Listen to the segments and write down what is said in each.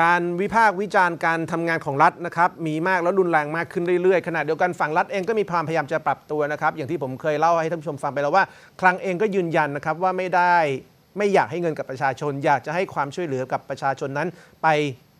การวิพากษ์วิจารณ์การทำงานของรัฐนะครับมีมากแล้วรุนแรงมากขึ้นเรื่อยๆขณะเดียวกันฝั่งรัฐเองก็มีความพยายามจะปรับตัวนะครับอย่างที่ผมเคยเล่าให้ท่านผู้ชมฟังไปแล้วว่าคลังเองก็ยืนยันนะครับว่าไม่ได้ไม่อยากให้เงินกับประชาชน อยากจะให้ความช่วยเหลือกับประชาชนนั้น ไป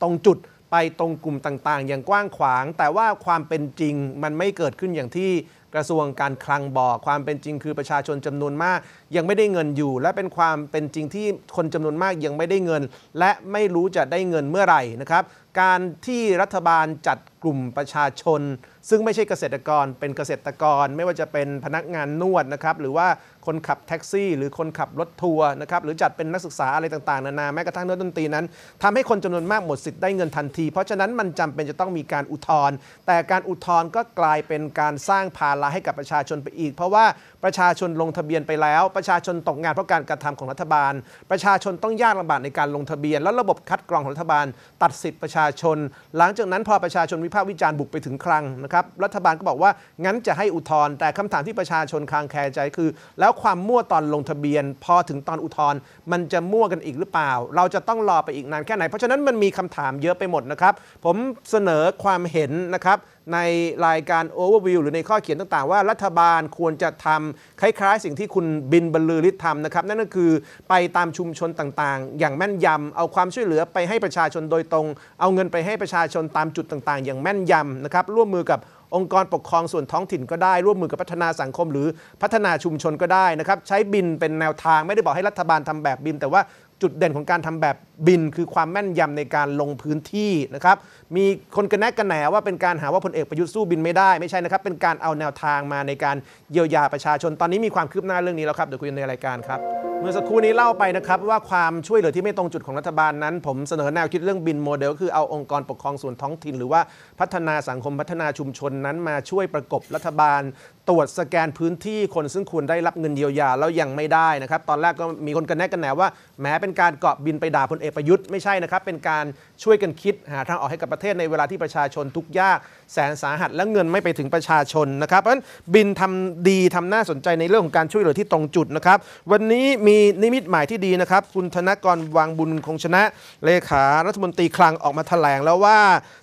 ตรงจุดไปตรงกลุ่มต่างๆ อย่างกว้างขวาง แต่ว่าความเป็นจริงมันไม่เกิดขึ้นอย่างที่กระทรวงการคลังบอกความเป็นจริงคือประชาชนจำนวนมาก ยังไม่ได้เงินอยู่ และเป็นความเป็นจริงที่คนจำนวนมากยังไม่ได้เงิน และไม่รู้จะได้เงินเมื่อไหร่นะครับ การที่รัฐบาลจัดกลุ่มประชาชนซึ่งไม่ใช่เกษตรกรเป็นเกษตรกรไม่ว่าจะเป็นพนักงานนวดนะครับหรือว่าคนขับแท็กซี่ หรือคนขับรถทัวร์นะครับหรือจัดเป็นนักศึกษาอะไรต่างๆนานาแม้กระทั่งนักดนตรีนั้น ทำให้คนจำนวนมากหมดสิทธิ์ได้เงินทันที เพราะฉะนั้นมันจำเป็นจะต้องมีการอุทธรณ์แต่การอุทธรณ์ก็กลายเป็นการสร้างภาระให้กับประชาชนไปอีก เพราะว่าประชาชนลงทะเบียนไปแล้ว ประชาชนตกงานเพราะการกระทำของรัฐบาล ประชาชนต้องยากลำบากในการลงทะเบียนแล้วระบบคัดกรองของรัฐบาล ตัดสิทธิ์ประชาชน หลังจากนั้นพอประชาชนวิพากษ์วิจารณ์บุกไปถึงครังนะครับรัฐบาลก็บอกว่างั้นจะให้อุทธรณ์แต่คำถามที่ประชาชนคางแคลใจคือ แล้วความมั่วตอนลงทะเบียน พอถึงตอนอุทธรณ์มันจะมั่วกันอีกหรือเปล่า เราจะต้องรอไปอีกนานแค่ไหน เพราะฉะนั้นมันมีคำถามเยอะไปหมดนะครับ ผมเสนอความเห็นนะครับในรายการ Overview หรือในข้อเขียนต่าง ๆ ว่ารัฐบาลควรจะทำคล้าย ๆ สิ่งที่คุณบินบรรลือฤทธิ์ทำนะครับนั่นก็คือไปตามชุมชนต่าง ๆ อย่างแม่นยำเอาความช่วยเหลือไปให้ประชาชนโดยตรง เอาเงินไปให้ประชาชนตามจุดต่าง ๆ อย่างแม่นยำนะครับร่วมมือกับองค์กรปกครองส่วนท้องถิ่นก็ได้ร่วมมือกับพัฒนาสังคม หรือพัฒนาชุมชนก็ได้นะครับใช้บินเป็นแนวทางไม่ได้บอกให้รัฐบาลทำแบบบิน แต่ว่าจุดเด่นของการทำแบบบินคือความแม่นยำในการลงพื้นที่นะครับ มีคนกระแนกกระแหนว่าเป็นการหาว่าพลเอกประยุทธ์สู้บินไม่ได้ไม่ใช่นะครับ เป็นการเอาแนวทางมาในการเยียวยาประชาชน ตอนนี้มีความคืบหน้าเรื่องนี้แล้วครับเดี๋ยวคุยในรายการครับ เมื่อสักครู่นี้เล่าไปนะครับว่าความช่วยเหลือที่ไม่ตรงจุดของรัฐบาลนั้น ผมเสนอแนวคิดเรื่องบินโมเดล คือเอาองค์กรปกครองส่วนท้องถิ่น หรือว่าพัฒนาสังคมพัฒนาชุมชนนั้นมาช่วยประกบรัฐบาลตรวจสแกนพื้นที่คนซึ่งควรได้รับเงินเยียวยาแล้วยังไม่ได้นะครับตอนแรกก็มีคนกันแนกกันแหนว่า แม้เป็นการเกาะบินไปด่าพลเอกประยุทธ์ไม่ใช่นะครับเป็นการช่วยกันคิดหาทางออกให้กับประเทศในเวลาที่ประชาชนทุกยาก แสนสาหัสและเงินไม่ไปถึงประชาชนนะครับเพราะฉะนั้นบินทำดีทำน่าสนใจในเรื่องของการช่วยเหลือที่ตรงจุดนะครับ วันนี้มีนิมิตหมายที่ดีนะครับคุณธนกรวางบุญคงชนะเลขารัฐมนตรีคลังออกมาแถลงแล้วว่า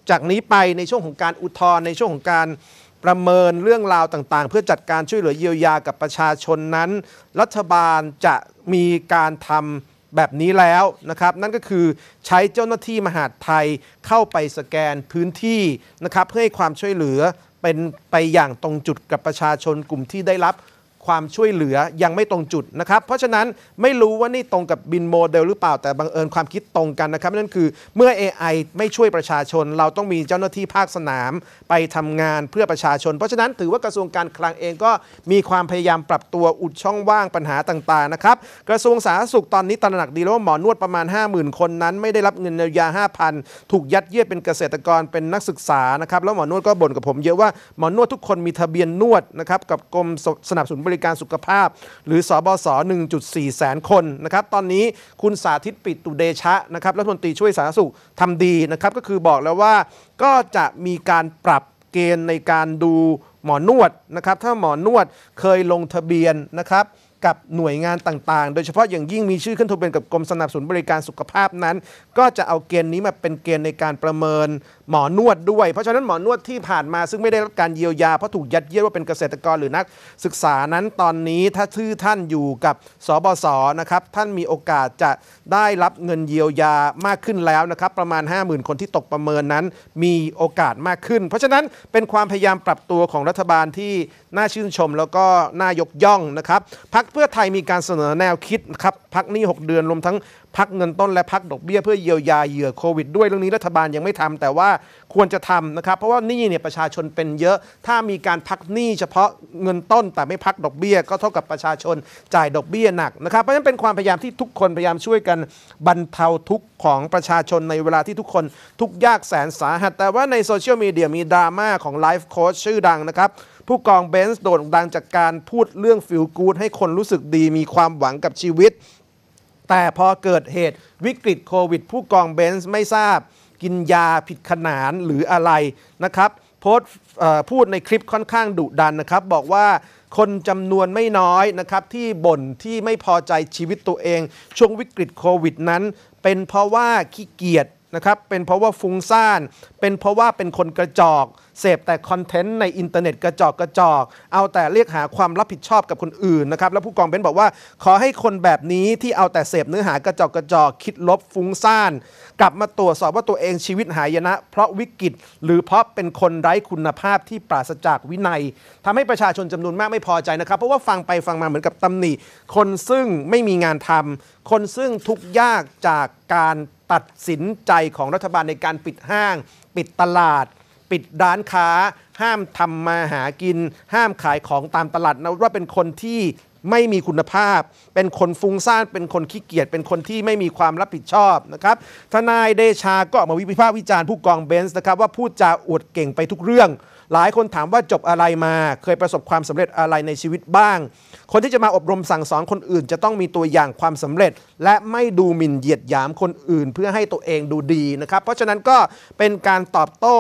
จากนี้ไปในช่วงของการอุทธรณ์ในช่วงของการประเมินเรื่องราวต่างๆ เพื่อจัดการช่วยเหลือเยียวยากับประชาชนนั้น รัฐบาลจะมีการทำแบบนี้แล้วนะครับ นั่นก็คือใช้เจ้าหน้าที่มหาดไทยเข้าไปสแกนพื้นที่นะครับเพื่อให้ความช่วยเหลือเป็นไปอย่างตรงจุดกับประชาชนกลุ่มที่ได้รับความช่วยเหลือยังไม่ตรงจุดนะครับเพราะฉะนั้นไม่รู้ว่านี่ตรงกับบินโมเดล หรือเปล่าแต่บังเอิญความคิดตรงกันนะครับนั่นคือเมื่อ AI ไม่ช่วยประชาชน เราต้องมีเจ้าหน้าที่ภาคสนามไปทำงานเพื่อประชาชน เพราะฉะนั้นถือว่ากระทรวงการคลังเองก็มีความพยายามปรับตัวอุดช่องว่างปัญหาต่างๆนะครับกระทรวงสาธารณสุขตอนนี้ตระหนักดีแล้วว่าหมอนวดประมาณ 50,000 คนนั้นไม่ได้รับเงินเยียวยา5,000ถูกยัดเยียดเป็นเกษตรกรเป็นนักศึกษานะครับแล้วหมอนวดก็บ่นกับผมเยอะว่าหมอนวดทุกคนมีทะเบียนนวดนะครับกับกรมสนับสนุนริการสุขภาพ หรือสอบศ1.4 แสนคนนะครับ ตอนนี้คุณสาธิตปิตุเดชะนะครับรัฐมนตรีช่วยสาธารณสุขทำดีนะครับก็คือบอกแล้วว่าก็จะมีการปรับเกณฑ์ในการดูหมอนวดนะครับถ้าหมอนวดเคยลงทะเบียนนะครับกับหน่วยงานต่างๆ โดยเฉพาะอย่างยิ่งมีชื่อขึ้นทะเบียนกับกรมสนับสนุนบริการสุขภาพนั้น ก็จะเอาเกณฑ์นี้มาเป็นเกณฑ์ในการประเมินหมอนวดด้วยเพราะฉะนั้นหมอนวดที่ผ่านมาซึ่งไม่ได้รับการเยียวยา เพราะถูกยัดเยียดว่าเป็นเกษตรกรหรือนักศึกษานั้นตอนนี้ถ้าชื่อท่านอยู่กับสบศนะครับท่านมีโอกาสจะได้รับเงินเยียวยามากขึ้นแล้วนะครับประมาณ 50,000 คนที่ตกประเมินนั้นมีโอกาสมากขึ้น เพราะฉะนั้นเป็นความพยายามปรับตัวของรัฐบาลที่น่าชื่นชมแล้วก็น่ายกย่องนะครับพักเพื่อไทยมีการเสนอแนวคิดครับพักนี้ 6 เดือนรวมทั้งพักเงินต้นและพักดอกเบี้ยเพื่อเยียวยาเหยื่อโควิดด้วยเรื่องนี้รัฐบาลยังไม่ทำ แต่ว่าควรจะทำนะครับ เพราะว่านี่เนี่ยประชาชนเป็นเยอะถ้ามีการพักหนี้เฉพาะเงินต้น แต่ไม่พักดอกเบี้ยก็เท่ากับประชาชนจ่ายดอกเบี้ยหนักนะครับเพราะฉะนั้นเป็นความพยายามที่ทุกคนพยายามช่วยกันบรรเทาทุกของประชาชนในเวลาที่ทุกคนทุกยากแสนสาหัสแต่ว่าในโซเชียลมีเดียมีดราม่าของไลฟ์โค้ชชื่อดังนะครับผู้กองเบนส์โดดดังจากการพูดเรื่องฟิลกูดให้คนรู้สึกดีมีความหวังกับชีวิตแต่พอเกิดเหตุวิกฤตโควิดผู้กองเบนซ์ไม่ทราบกินยาผิดขนานหรืออะไรนะครับโพสพูดในคลิปค่อนข้างดุดันนะครับบอกว่าคนจำนวนไม่น้อยนะครับที่บ่นที่ไม่พอใจชีวิตตัวเอง ช่วงวิกฤตโควิดนั้นเป็นเพราะว่าขี้เกียจนะครับ เป็นเพราะว่าฟุ้งซ่าน เป็นเพราะว่าเป็นคนกระจอก เสพแต่คอนเทนต์ในอินเทอร์เน็ตกระจอกกระจอก เอาแต่เรียกหาความรับผิดชอบกับคนอื่นนะครับ แล้วผู้กองเบนบอกว่า ขอให้คนแบบนี้ที่เอาแต่เสพเนื้อหากระจอกกระจอก คิดลบฟุ้งซ่าน กลับมาตรวจสอบว่าตัวเองชีวิตหายนะ เพราะวิกฤตหรือเพราะเป็นคนไร้คุณภาพที่ปราศจากวินัย ทำให้ประชาชนจำนวนมากไม่พอใจนะครับ เพราะว่าฟังไปฟังมาเหมือนกับตำหนิคนซึ่งไม่มีงานทำ คนซึ่งทุกข์ยากจากการตัดสินใจของรัฐบาลในการปิดห้าง ปิดตลาด ปิดร้านค้า ห้ามทำมาหากิน ห้ามขายของตามตลาดนะว่าเป็นคนที่ไม่มีคุณภาพ เป็นคนฟุ้งซ่าน เป็นคนขี้เกียจ เป็นคนที่ไม่มีความรับผิดชอบนะครับทนายเดชาก็ออกมาวิพากษ์วิจารณ์ผู้กองเบนส์นะครับ ว่าพูดจาอวดเก่งไปทุกเรื่อง หลายคนถามว่าจบอะไรมา เคยประสบความสำเร็จอะไรในชีวิตบ้าง คนที่จะมาอบรมสั่งสอนคนอื่น จะต้องมีตัวอย่างความสำเร็จ และไม่ดูหมิ่นเหยียดหยามคนอื่นเพื่อให้ตัวเองดูดีนะครับ เพราะฉะนั้นก็เป็นการตอบโต้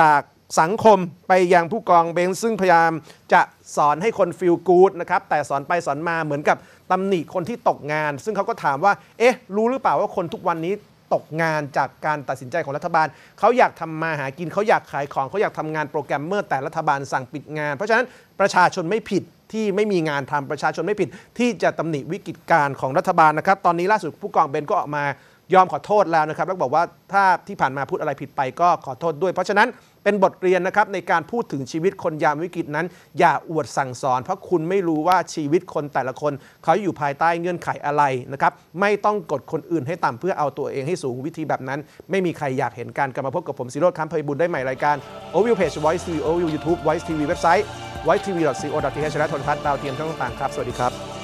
จากสังคมไปยังผู้กองเบนซ์ซึ่งพยายามจะสอนให้คนฟีลกู๊ดนะครับแต่สอนไปสอนมาเหมือนกับตำหนิคนที่ตกงาน ซึ่งเขาก็ถามว่า เอ๊ะ รู้หรือเปล่าว่าคนทุกวันนี้ตกงานจากการตัดสินใจของรัฐบาล เขาอยากทำมาหากินเขาอยากขายของเขาอยากทำงานโปรแกรมเมอร์แต่รัฐบาลสั่งปิดงาน เพราะฉะนั้นประชาชนไม่ผิดที่ไม่มีงานทำประชาชนไม่ผิด ที่จะตำหนิวิกฤตการของรัฐบาลนะครับ ตอนนี้ล่าสุดผู้กองเบนก็ออกมายอมขอโทษแล้วนะครับ แล้วบอกว่าถ้าที่ผ่านมาพูดอะไรผิดไปก็ขอโทษด้วยเพราะฉะนั้นเป็นบทเรียนนะครับในการพูดถึงชีวิตคนยามวิกฤตนั้น อย่าอวดสั่งสอน เพราะคุณไม่รู้ว่าชีวิตคนแต่ละคนเขาอยู่ภายใต้เงื่อนไขอะไรนะครับไม่ต้องกดคนอื่น ให้ต่ำเพื่อเอาตัวเองให้สูงวิธีแบบนั้น ไม่มีใครอยากเห็นการกลับมาพบกับผมซิโรดคัมเพยบุญได้ใหม่รายการ o v ว e ว Page Voice TV o v i e ู YouTube Voice TV เว็บไซต์ voicetv.co.th และโทรทัศน์ดาวเทียมช่องต่างๆครับสวัสดีครับ